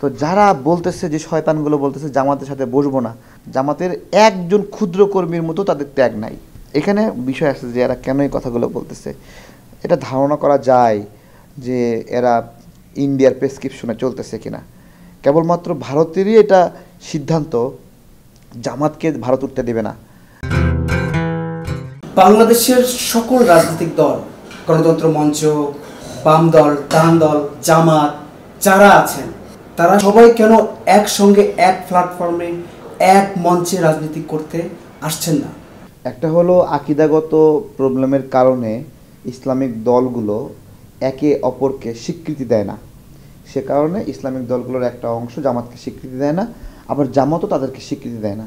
তো যারা বলতেছে যে শয়তানগুলো বলতেছে জামাতের সাথে বসবো না জামাতের একজন ক্ষুদ্র কর্মীর মতো তাদের ত্যাগ নাই এখানে বিষয় আছে যে এরা কেন এই কথাগুলো বলতেছে এটা ধারণা করা যায় যে এরা ইন্ডিয়ার প্রেসক্রিপশনে চলতেছে কিনা কেবলমাত্র ভারতেরই এটা সিদ্ধান্ত জামাতকে ভারত উঠতে দেবে না বাংলাদেশের সকল রাজনৈতিক দল গণতন্ত্র মঞ্চ বাম দল ডান দল জামাত যারা আছেন তারা সবাই কেন একসঙ্গে এক প্ল্যাটফর্মে এক মঞ্চে রাজনীতি করতে আসছেন না একটা হলো আকিদাগত প্রবলেমের কারণে ইসলামিক দলগুলো একে অপরকে স্বীকৃতি দেয় না সে কারণে ইসলামিক দলগুলোর একটা অংশ জামাতকে স্বীকৃতি দেয় না আবার জামাতও তাদেরকে স্বীকৃতি দেয় না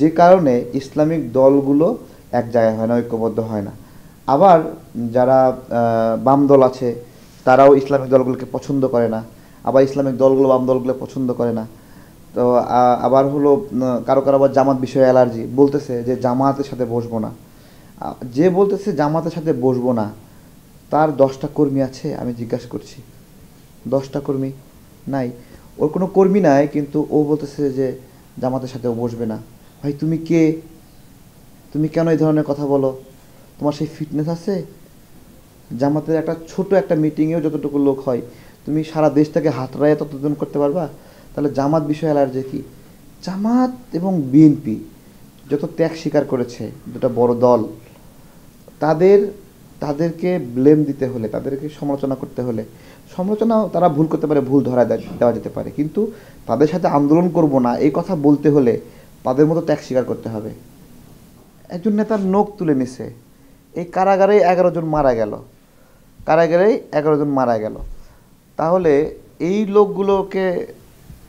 যে কারণে ইসলামিক দলগুলো এক জায়গায় হয় না ঐক্যবদ্ধ হয় না আবার যারা বাম দল আছে তারাও ইসলামিক দলগুলোকে পছন্দ করে না আবার ইসলামিক দলগুলো বাম দলগুলো পছন্দ করে না তো আবার হলো কারো কারো আবার জামাত বিষয়ে অ্যালার্জি বলতেছে যে জামাতের সাথে বসবো না যে বলতেছে জামাতের সাথে বসবো না তার দশটা কর্মী আছে আমি জিজ্ঞাসা করছি দশটা কর্মী নাই ওর কোনো কর্মী নাই কিন্তু ও বলতেছে যে জামাতের সাথে ও বসবে না ভাই তুমি কে তুমি কেন এই ধরনের কথা বলো তোমার সেই ফিটনেস আছে জামাতের একটা ছোট একটা মিটিংয়েও যতটুকু লোক হয় তুমি সারা দেশটাকে রায় ততদিন করতে পারবা তাহলে জামাত বিষয়ে অ্যালার্জি কি জামাত এবং বিএনপি যত ত্যাগ স্বীকার করেছে দুটা বড় দল তাদের তাদেরকে ব্লেম দিতে হলে তাদেরকে সমালোচনা করতে হলে সমালোচনা তারা ভুল করতে পারে ভুল ধরা দেওয়া যেতে পারে কিন্তু তাদের সাথে আন্দোলন করব না এই কথা বলতে হলে তাদের মতো ত্যাগ স্বীকার করতে হবে একজন নেতার নখ তুলে নিছে এই কারাগারে এগারো জন মারা গেল কারাগারেই এগারো জন মারা গেল তাহলে এই লোকগুলোকে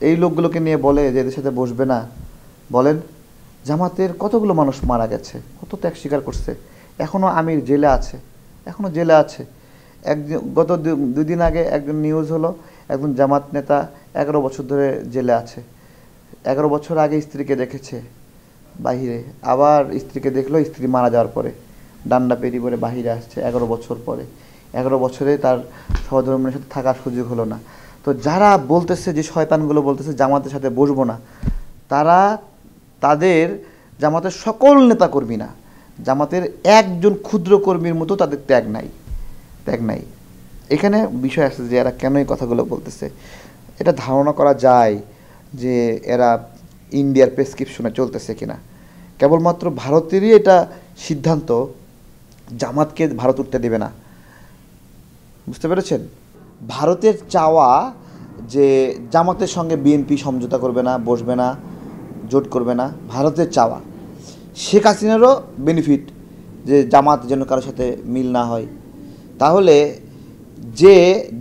এই লোকগুলোকে নিয়ে বলে যে এদের সাথে বসবে না বলেন জামাতের কতগুলো মানুষ মারা গেছে কত ত্যাগ স্বীকার করছে এখনও আমির জেলে আছে এখনও জেলে আছে একদিন গত দুদিন আগে একজন নিউজ হলো একজন জামাত নেতা এগারো বছর ধরে জেলে আছে এগারো বছর আগে স্ত্রীকে দেখেছে বাহিরে আবার স্ত্রীকে দেখলো স্ত্রী মারা যাওয়ার পরে ডান্ডা পেরি করে বাহিরে আসছে এগারো বছর পরে এগারো বছরে তার সহধর্মের সাথে থাকার সুযোগ হলো না তো যারা বলতেছে যে শয়তানগুলো বলতেছে জামাতের সাথে বসবো না তারা তাদের জামাতের সকল নেতা কর্মী না জামাতের একজন ক্ষুদ্র কর্মীর মতো তাদের ত্যাগ নাই ত্যাগ নাই এখানে বিষয় আছে যে এরা কেন এই কথাগুলো বলতেছে এটা ধারণা করা যায় যে এরা ইন্ডিয়ার প্রেসক্রিপশনে চলতেছে কিনা কেবলমাত্র ভারতেরই এটা সিদ্ধান্ত জামাতকে ভারত উঠতে দেবে না বুঝতে পেরেছেন ভারতের চাওয়া যে জামাতের সঙ্গে বিএনপি সমঝোতা করবে না বসবে না জোট করবে না ভারতের চাওয়া শেখ হাসিনারও বেনিফিট যে জামাত যেন কারোর সাথে মিল না হয় তাহলে যে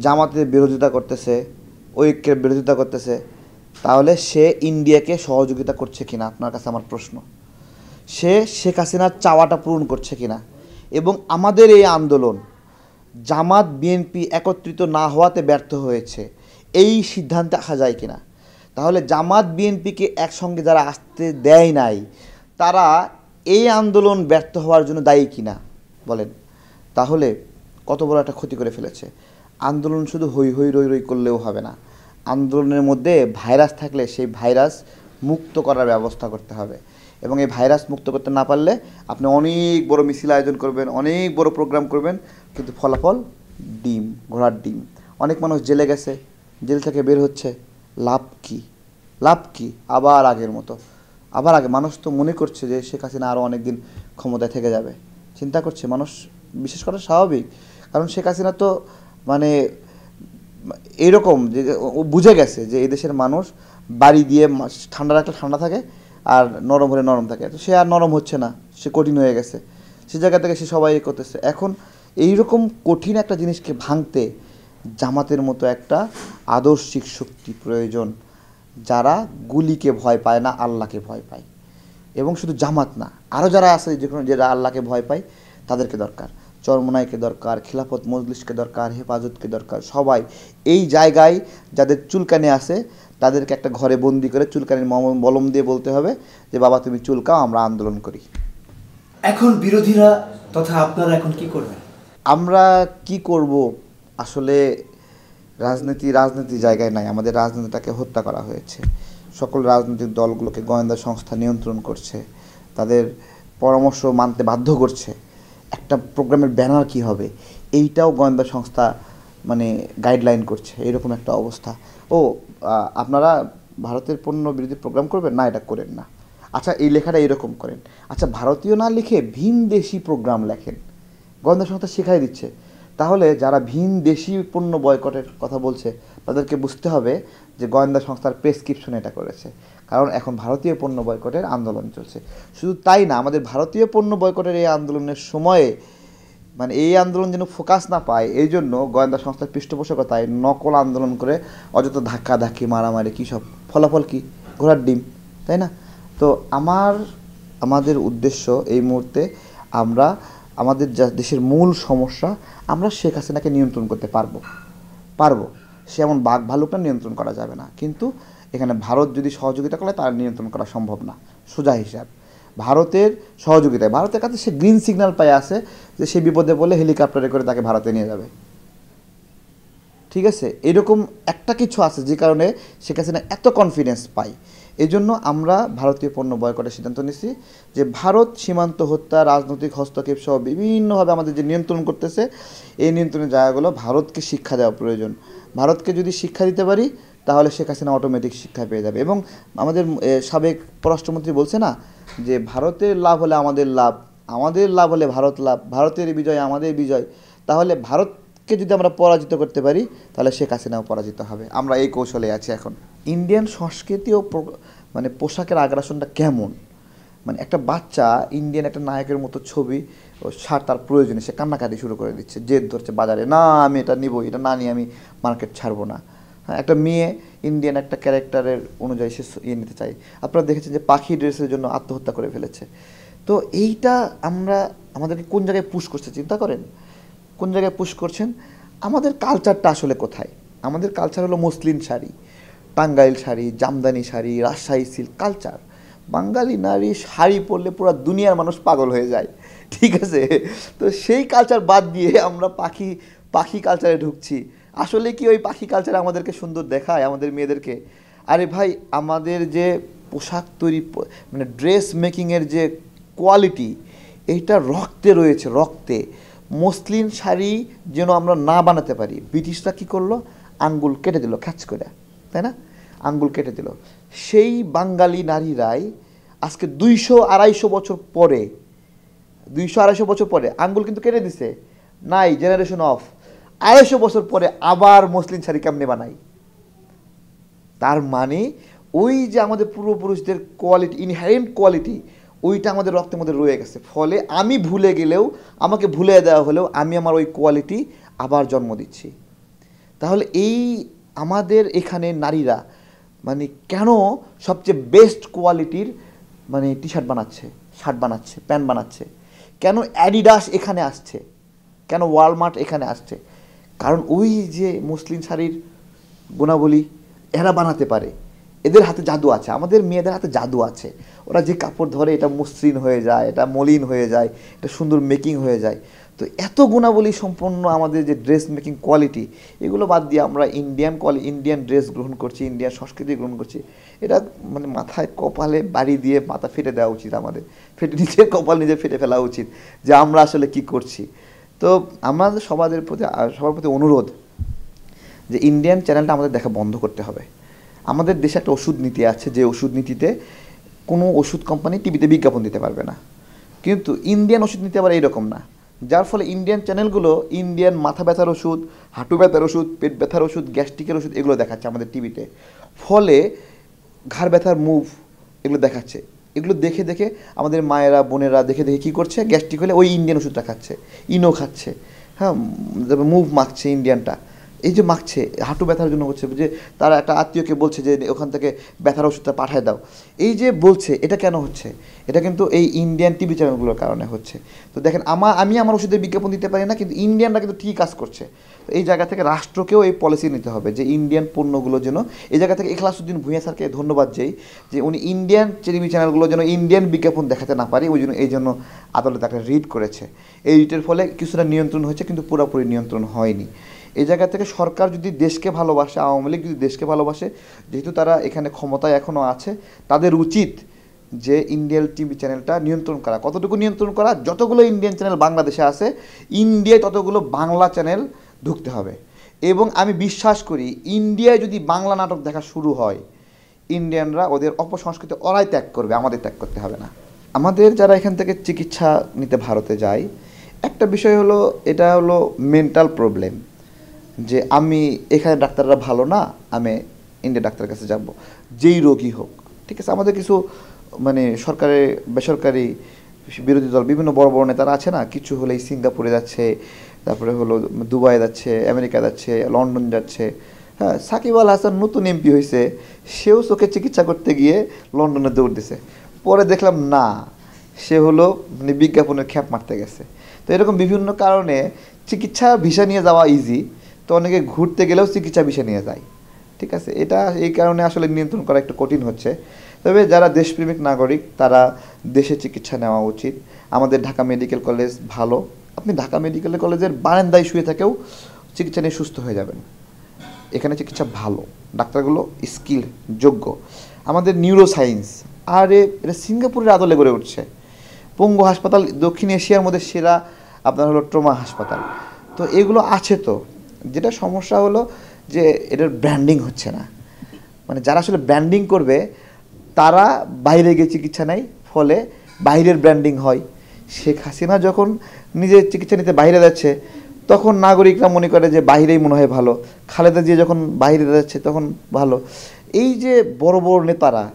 জামাতের বিরোধিতা করতেছে ঐক্যের বিরোধিতা করতেছে তাহলে সে ইন্ডিয়াকে সহযোগিতা করছে কিনা আপনার কাছে আমার প্রশ্ন সে শেখ হাসিনার চাওয়াটা পূরণ করছে কিনা এবং আমাদের এই আন্দোলন জামাত বিএনপি একত্রিত না হওয়াতে ব্যর্থ হয়েছে এই সিদ্ধান্তে আসা যায় কিনা তাহলে জামাত বিএনপিকে একসঙ্গে যারা আসতে দেয় নাই তারা এই আন্দোলন ব্যর্থ হওয়ার জন্য দায়ী কিনা বলেন তাহলে কত বড় একটা ক্ষতি করে ফেলেছে আন্দোলন শুধু হই হই রই রই করলেও হবে না আন্দোলনের মধ্যে ভাইরাস থাকলে সেই ভাইরাস মুক্ত করার ব্যবস্থা করতে হবে এবং এই ভাইরাস মুক্ত করতে না পারলে আপনি অনেক বড় মিছিল আয়োজন করবেন অনেক বড় প্রোগ্রাম করবেন কিন্তু ফলাফল ডিম ঘোড়ার ডিম অনেক মানুষ জেলে গেছে জেল থেকে বের হচ্ছে লাভ কি লাভ কি আবার আগের মতো আবার আগে মানুষ তো মনে করছে যে শেখ হাসিনা আরও অনেক দিন ক্ষমতায় থেকে যাবে চিন্তা করছে মানুষ বিশেষ করে স্বাভাবিক কারণ শেখ হাসিনা তো মানে এইরকম যে ও বুঝে গেছে যে এদেশের মানুষ বাড়ি দিয়ে ঠান্ডা রাখলে ঠান্ডা থাকে আর নরম হলে নরম থাকে তো সে আর নরম হচ্ছে না সে কঠিন হয়ে গেছে সে জায়গা থেকে সে সবাই করতেছে এখন এই রকম কঠিন একটা জিনিসকে ভাঙতে জামাতের মতো একটা আদর্শিক শক্তি প্রয়োজন যারা গুলিকে ভয় পায় না আল্লাহকে ভয় পায় এবং শুধু জামাত না আরও যারা আছে যে কোনো যারা আল্লাহকে ভয় পায় তাদেরকে দরকার চরমনাইকে দরকার খিলাফত মজলিসকে দরকার হেফাজতকে দরকার সবাই এই জায়গায় যাদের চুলকানি আছে তাদেরকে একটা ঘরে বন্দি করে চুলকানির মলম দিয়ে বলতে হবে যে বাবা তুমি চুলকাও আমরা আন্দোলন করি এখন বিরোধীরা তথা আপনারা এখন কি করবেন আমরা কি করব আসলে রাজনীতি রাজনীতি জায়গায় নাই আমাদের রাজনীতিটাকে হত্যা করা হয়েছে সকল রাজনৈতিক দলগুলোকে গোয়েন্দা সংস্থা নিয়ন্ত্রণ করছে তাদের পরামর্শ মানতে বাধ্য করছে একটা প্রোগ্রামের ব্যানার কি হবে এইটাও গোয়েন্দা সংস্থা মানে গাইডলাইন করছে এরকম একটা অবস্থা ও আপনারা ভারতের পণ্য বিরোধী প্রোগ্রাম করবেন না এটা করেন না আচ্ছা এই লেখাটা এরকম করেন আচ্ছা ভারতীয় না লিখে ভিন দেশি প্রোগ্রাম লেখেন গোয়েন্দা সংস্থা শিখাই দিচ্ছে তাহলে যারা ভিন দেশি পণ্য বয়কটের কথা বলছে তাদেরকে বুঝতে হবে যে গোয়েন্দা সংস্থার প্রেসক্রিপশন এটা করেছে কারণ এখন ভারতীয় পণ্য বয়কটের আন্দোলন চলছে শুধু তাই না আমাদের ভারতীয় পণ্য বয়কটের এই আন্দোলনের সময়ে মানে এই আন্দোলন যেন ফোকাস না পায় এই জন্য গোয়েন্দা সংস্থার পৃষ্ঠপোষকতায় নকল আন্দোলন করে অযথা ধাক্কা ধাক্কি মারামারি কী সব ফলাফল কী ঘোড়ার ডিম তাই না তো আমার আমাদের উদ্দেশ্য এই মুহূর্তে আমরা আমাদের যা দেশের মূল সমস্যা আমরা শেখ হাসিনাকে নিয়ন্ত্রণ করতে পারবো পারবো সে এমন বাঘ ভালুকটা নিয়ন্ত্রণ করা যাবে না কিন্তু এখানে ভারত যদি সহযোগিতা করে তার নিয়ন্ত্রণ করা সম্ভব না সোজা হিসাব ভারতের সহযোগিতায় ভারতের কাছে সে গ্রিন সিগন্যাল পায় আছে যে সে বিপদে বলে হেলিকপ্টারে করে তাকে ভারতে নিয়ে যাবে ঠিক আছে এরকম একটা কিছু আছে যে কারণে শেখ হাসিনা এত কনফিডেন্স পায় এজন্য আমরা ভারতীয় পণ্য বয়কটের সিদ্ধান্ত নিছি যে ভারত সীমান্ত হত্যা রাজনৈতিক হস্তক্ষেপ সহ বিভিন্নভাবে আমাদের যে নিয়ন্ত্রণ করতেছে এই নিয়ন্ত্রণের জায়গাগুলো ভারতকে শিক্ষা দেওয়া প্রয়োজন ভারতকে যদি শিক্ষা দিতে পারি তাহলে শেখ হাসিনা অটোমেটিক শিক্ষা পেয়ে যাবে এবং আমাদের সাবেক পররাষ্ট্রমন্ত্রী বলছে না যে ভারতের লাভ হলে আমাদের লাভ আমাদের লাভ হলে ভারত লাভ ভারতের বিজয় আমাদের বিজয় তাহলে ভারতকে যদি আমরা পরাজিত করতে পারি তাহলে শেখ হাসিনাও পরাজিত হবে আমরা এই কৌশলে আছি এখন ইন্ডিয়ান সংস্কৃতি ও মানে পোশাকের আগ্রাসনটা কেমন মানে একটা বাচ্চা ইন্ডিয়ান একটা নায়কের মতো ছবি ও সার তার প্রয়োজনে সে কান্নাকাটি শুরু করে দিচ্ছে জেদ ধরছে বাজারে না আমি এটা নিব এটা না নিয়ে আমি মার্কেট ছাড়বো না হ্যাঁ একটা মেয়ে ইন্ডিয়ান একটা ক্যারেক্টারের অনুযায়ী সে ইয়ে নিতে চাই আপনারা দেখেছেন যে পাখি ড্রেসের জন্য আত্মহত্যা করে ফেলেছে তো এইটা আমরা আমাদেরকে কোন জায়গায় পুশ করছে চিন্তা করেন কোন জায়গায় পুশ করছেন আমাদের কালচারটা আসলে কোথায় আমাদের কালচার হলো মুসলিম শাড়ি টাঙ্গাইল শাড়ি জামদানি শাড়ি রাজশাহী সিল্ক কালচার বাঙালি নারী শাড়ি পরলে পুরো দুনিয়ার মানুষ পাগল হয়ে যায় ঠিক আছে তো সেই কালচার বাদ দিয়ে আমরা পাখি পাখি কালচারে ঢুকছি আসলে কি ওই পাখি কালচার আমাদেরকে সুন্দর দেখায় আমাদের মেয়েদেরকে আরে ভাই আমাদের যে পোশাক তৈরি মানে ড্রেস মেকিংয়ের যে কোয়ালিটি এইটা রক্তে রয়েছে রক্তে মসলিন শাড়ি যেন আমরা না বানাতে পারি ব্রিটিশরা কি করলো আঙ্গুল কেটে দিল খ্যাচ করে তাই না আঙ্গুল কেটে দিল সেই বাঙালি নারীরাই আজকে দুইশো আড়াইশো বছর পরে দুইশো আড়াইশো বছর পরে আঙ্গুল কিন্তু কেটে দিছে নাই জেনারেশন অফ আড়াইশো বছর পরে আবার মুসলিম শাড়ি কেমনে বানাই তার মানে ওই যে আমাদের পূর্বপুরুষদের কোয়ালিটি ইনহারেন্ট কোয়ালিটি ওইটা আমাদের রক্তের মধ্যে রয়ে গেছে ফলে আমি ভুলে গেলেও আমাকে ভুলে দেওয়া হলেও আমি আমার ওই কোয়ালিটি আবার জন্ম দিচ্ছি তাহলে এই আমাদের এখানে নারীরা মানে কেন সবচেয়ে বেস্ট কোয়ালিটির মানে টি শার্ট বানাচ্ছে শার্ট বানাচ্ছে প্যান্ট বানাচ্ছে কেন অ্যাডিডাস এখানে আসছে কেন ওয়ালমার্ট এখানে আসছে কারণ ওই যে মুসলিম শাড়ির গুণাবলী এরা বানাতে পারে এদের হাতে জাদু আছে আমাদের মেয়েদের হাতে জাদু আছে ওরা যে কাপড় ধরে এটা মসৃণ হয়ে যায় এটা মলিন হয়ে যায় এটা সুন্দর মেকিং হয়ে যায় তো এত গুণাবলী সম্পন্ন আমাদের যে ড্রেস মেকিং কোয়ালিটি এগুলো বাদ দিয়ে আমরা ইন্ডিয়ান কোয়ালি ইন্ডিয়ান ড্রেস গ্রহণ করছি ইন্ডিয়ান সংস্কৃতি গ্রহণ করছি এটা মানে মাথায় কপালে বাড়ি দিয়ে মাথা ফেটে দেওয়া উচিত আমাদের ফেটে নিজের কপাল নিজে ফেটে ফেলা উচিত যে আমরা আসলে কি করছি তো আমাদের সবাদের প্রতি সবার প্রতি অনুরোধ যে ইন্ডিয়ান চ্যানেলটা আমাদের দেখা বন্ধ করতে হবে আমাদের দেশে একটা ওষুধ নীতি আছে যে ওষুধ নীতিতে কোনো ওষুধ কোম্পানি টিভিতে বিজ্ঞাপন দিতে পারবে না কিন্তু ইন্ডিয়ান ওষুধ নীতি আবার এইরকম না যার ফলে ইন্ডিয়ান চ্যানেলগুলো ইন্ডিয়ান মাথা ব্যথার ওষুধ হাঁটু ব্যথার ওষুধ পেট ব্যথার ওষুধ গ্যাস্ট্রিকের ওষুধ এগুলো দেখাচ্ছে আমাদের টিভিতে ফলে ঘাড় ব্যথার মুভ এগুলো দেখাচ্ছে এগুলো দেখে দেখে আমাদের মায়েরা বোনেরা দেখে দেখে কী করছে গ্যাস্ট্রিক হলে ওই ইন্ডিয়ান ওষুধটা খাচ্ছে ইনো খাচ্ছে হ্যাঁ মুভ মাখছে ইন্ডিয়ানটা এই যে মাখছে হাঁটু ব্যথার জন্য বলছে যে তারা একটা আত্মীয়কে বলছে যে ওখান থেকে ব্যথার ওষুধটা পাঠায় দাও এই যে বলছে এটা কেন হচ্ছে এটা কিন্তু এই ইন্ডিয়ান টিভি চ্যানেলগুলোর কারণে হচ্ছে তো দেখেন আমার আমি আমার ওষুধের বিজ্ঞাপন দিতে পারি না কিন্তু ইন্ডিয়ানরা কিন্তু ঠিক কাজ করছে তো এই জায়গা থেকে রাষ্ট্রকেও এই পলিসি নিতে হবে যে ইন্ডিয়ান পণ্যগুলো যেন এই জায়গা থেকে এখলাসুদ্দিন ভূঁইয়া স্যারকে ধন্যবাদ যেই যে উনি ইন্ডিয়ান টিভি চ্যানেলগুলো যেন ইন্ডিয়ান বিজ্ঞাপন দেখাতে না পারে ওই জন্য এই জন্য আদালত একটা রিড করেছে এই রিটের ফলে কিছুটা নিয়ন্ত্রণ হয়েছে কিন্তু পুরোপুরি নিয়ন্ত্রণ হয়নি এই জায়গা থেকে সরকার যদি দেশকে ভালোবাসে আওয়ামী লীগ যদি দেশকে ভালোবাসে যেহেতু তারা এখানে ক্ষমতায় এখনও আছে তাদের উচিত যে ইন্ডিয়ান টিভি চ্যানেলটা নিয়ন্ত্রণ করা কতটুকু নিয়ন্ত্রণ করা যতগুলো ইন্ডিয়ান চ্যানেল বাংলাদেশে আছে ইন্ডিয়ায় ততগুলো বাংলা চ্যানেল ঢুকতে হবে এবং আমি বিশ্বাস করি ইন্ডিয়ায় যদি বাংলা নাটক দেখা শুরু হয় ইন্ডিয়ানরা ওদের অপসংস্কৃতি ওরাই ত্যাগ করবে আমাদের ত্যাগ করতে হবে না আমাদের যারা এখান থেকে চিকিৎসা নিতে ভারতে যায় একটা বিষয় হলো এটা হলো মেন্টাল প্রবলেম যে আমি এখানে ডাক্তাররা ভালো না আমি ইন্ডিয়া ডাক্তার কাছে যাব যেই রোগী হোক ঠিক আছে আমাদের কিছু মানে সরকারি বেসরকারি বিরোধী দল বিভিন্ন বড় বড় নেতারা আছে না কিছু হলেই সিঙ্গাপুরে যাচ্ছে তারপরে হলো দুবাই যাচ্ছে আমেরিকা যাচ্ছে লন্ডন যাচ্ছে হ্যাঁ সাকিব আল হাসান নতুন এমপি হয়েছে সেও চোখে চিকিৎসা করতে গিয়ে লন্ডনে দৌড় দিছে পরে দেখলাম না সে হলো মানে বিজ্ঞাপনের খ্যাপ মারতে গেছে তো এরকম বিভিন্ন কারণে চিকিৎসা ভিসা নিয়ে যাওয়া ইজি তো অনেকে ঘুরতে গেলেও চিকিৎসা বিষয়ে নিয়ে যায় ঠিক আছে এটা এই কারণে আসলে নিয়ন্ত্রণ করা একটু কঠিন হচ্ছে তবে যারা দেশপ্রেমিক নাগরিক তারা দেশে চিকিৎসা নেওয়া উচিত আমাদের ঢাকা মেডিকেল কলেজ ভালো আপনি ঢাকা মেডিকেল কলেজের বারান্দায় শুয়ে থাকেও চিকিৎসা নিয়ে সুস্থ হয়ে যাবেন এখানে চিকিৎসা ভালো ডাক্তারগুলো স্কিল যোগ্য আমাদের নিউরো সায়েন্স আর এটা সিঙ্গাপুরের আদলে গড়ে উঠছে পঙ্গু হাসপাতাল দক্ষিণ এশিয়ার মধ্যে সেরা আপনার হলো ট্রোমা হাসপাতাল তো এগুলো আছে তো যেটা সমস্যা হলো যে এটার ব্র্যান্ডিং হচ্ছে না মানে যারা আসলে ব্র্যান্ডিং করবে তারা বাইরে গিয়ে চিকিৎসা নেয় ফলে বাইরের ব্র্যান্ডিং হয় শেখ হাসিনা যখন নিজের চিকিৎসা নিতে বাইরে যাচ্ছে তখন নাগরিকরা মনে করে যে বাইরেই মনে হয় ভালো খালেদা জিয়া যখন বাইরে যাচ্ছে তখন ভালো এই যে বড় বড় নেতারা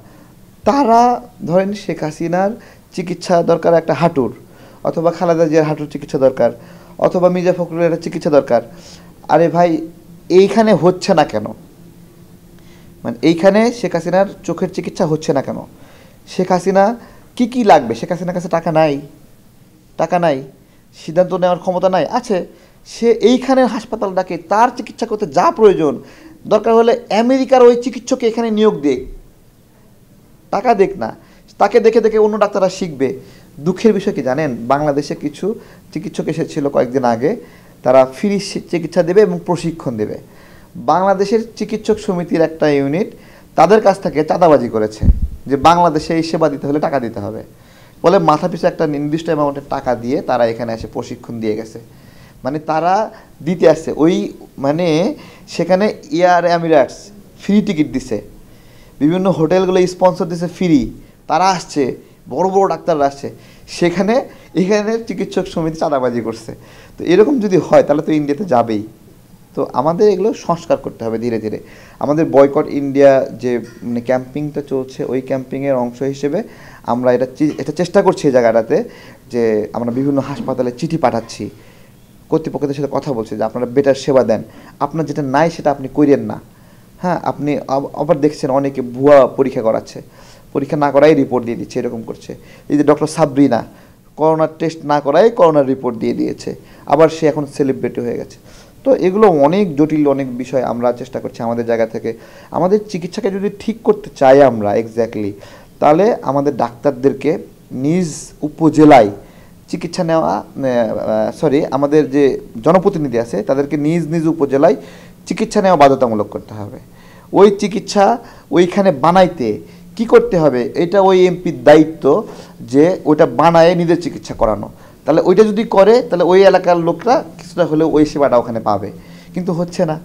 তারা ধরেন শেখ হাসিনার চিকিৎসা দরকার একটা হাঁটুর অথবা খালেদা জিয়ার হাঁটুর চিকিৎসা দরকার অথবা মির্জা ফখরুলের একটা চিকিৎসা দরকার আরে ভাই এইখানে হচ্ছে না কেন মানে এইখানে শেখ হাসিনার চোখের চিকিৎসা হচ্ছে না কেন শেখ হাসিনা কি কি লাগবে শেখ হাসিনার কাছে টাকা নাই টাকা নাই সিদ্ধান্ত নেওয়ার ক্ষমতা নাই আছে সে এইখানের ডাকে তার চিকিৎসা করতে যা প্রয়োজন দরকার হলে আমেরিকার ওই চিকিৎসককে এখানে নিয়োগ দেখ টাকা দেখ না তাকে দেখে দেখে অন্য ডাক্তাররা শিখবে দুঃখের বিষয় কি জানেন বাংলাদেশে কিছু চিকিৎসক এসেছিল কয়েকদিন আগে তারা ফ্রি চিকিৎসা দেবে এবং প্রশিক্ষণ দেবে বাংলাদেশের চিকিৎসক সমিতির একটা ইউনিট তাদের কাছ থেকে চাঁদাবাজি করেছে যে বাংলাদেশে এই সেবা দিতে হলে টাকা দিতে হবে বলে মাথা পিছু একটা নির্দিষ্ট অ্যামাউন্টের টাকা দিয়ে তারা এখানে এসে প্রশিক্ষণ দিয়ে গেছে মানে তারা দিতে আসছে ওই মানে সেখানে এয়ার অ্যামিরাটস ফ্রি টিকিট দিছে বিভিন্ন হোটেলগুলো স্পন্সর দিছে ফ্রি তারা আসছে বড় বড় ডাক্তাররা আসছে সেখানে এখানে চিকিৎসক সমিতি চাঁদাবাজি করছে তো এরকম যদি হয় তাহলে তো ইন্ডিয়াতে যাবেই তো আমাদের এগুলো সংস্কার করতে হবে ধীরে ধীরে আমাদের বয়কট ইন্ডিয়া যে মানে ক্যাম্পিংটা চলছে ওই ক্যাম্পিংয়ের অংশ হিসেবে আমরা এটা এটা চেষ্টা করছি এই জায়গাটাতে যে আমরা বিভিন্ন হাসপাতালে চিঠি পাঠাচ্ছি কর্তৃপক্ষদের সাথে কথা বলছি যে আপনারা বেটার সেবা দেন আপনার যেটা নাই সেটা আপনি করিয়েন না হ্যাঁ আপনি আবার দেখছেন অনেকে ভুয়া পরীক্ষা করাচ্ছে পরীক্ষা না করাই রিপোর্ট দিয়ে দিচ্ছে এরকম করছে এই যে ডক্টর সাবরিনা করোনার টেস্ট না করাই করোনার রিপোর্ট দিয়ে দিয়েছে আবার সে এখন সেলিব্রেটি হয়ে গেছে তো এগুলো অনেক জটিল অনেক বিষয় আমরা চেষ্টা করছি আমাদের জায়গা থেকে আমাদের চিকিৎসাকে যদি ঠিক করতে চাই আমরা এক্স্যাক্টলি তাহলে আমাদের ডাক্তারদেরকে নিজ উপজেলায় চিকিৎসা নেওয়া সরি আমাদের যে জনপ্রতিনিধি আছে তাদেরকে নিজ নিজ উপজেলায় চিকিৎসা নেওয়া বাধ্যতামূলক করতে হবে ওই চিকিৎসা ওইখানে বানাইতে কি করতে হবে এটা ওই এমপির দায়িত্ব যে ওটা বানায় নিজের চিকিৎসা করানো তাহলে ওইটা যদি করে তাহলে ওই এলাকার লোকরা কিছুটা হলেও ওই সেবাটা ওখানে পাবে কিন্তু হচ্ছে না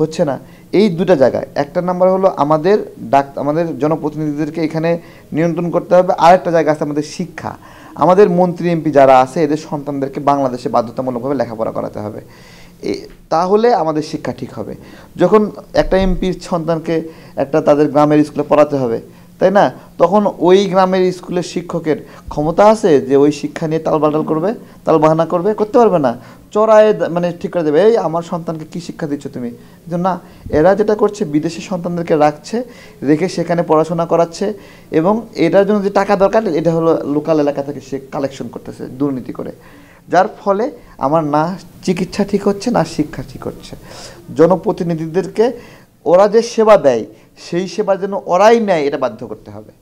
হচ্ছে না এই দুটা জায়গায় একটা নাম্বার হলো আমাদের ডাক আমাদের জনপ্রতিনিধিদেরকে এখানে নিয়ন্ত্রণ করতে হবে আর একটা জায়গা আছে আমাদের শিক্ষা আমাদের মন্ত্রী এমপি যারা আছে এদের সন্তানদেরকে বাংলাদেশে বাধ্যতামূলকভাবে লেখাপড়া করাতে হবে তাহলে আমাদের শিক্ষা ঠিক হবে যখন একটা এমপির সন্তানকে একটা তাদের গ্রামের স্কুলে পড়াতে হবে তাই না তখন ওই গ্রামের স্কুলের শিক্ষকের ক্ষমতা আছে যে ওই শিক্ষা নিয়ে তালবাটাল করবে তাল বাহানা করবে করতে পারবে না চড়ায় মানে ঠিক করে দেবে এই আমার সন্তানকে কি শিক্ষা দিচ্ছ তুমি না এরা যেটা করছে বিদেশি সন্তানদেরকে রাখছে রেখে সেখানে পড়াশোনা করাচ্ছে এবং এটার জন্য যে টাকা দরকার এটা হলো লোকাল এলাকা থেকে সে কালেকশন করতেছে দুর্নীতি করে যার ফলে আমার না চিকিৎসা ঠিক হচ্ছে না শিক্ষা ঠিক হচ্ছে জনপ্রতিনিধিদেরকে ওরা যে সেবা দেয় সেই সেবা যেন ওরাই নেয় এটা বাধ্য করতে হবে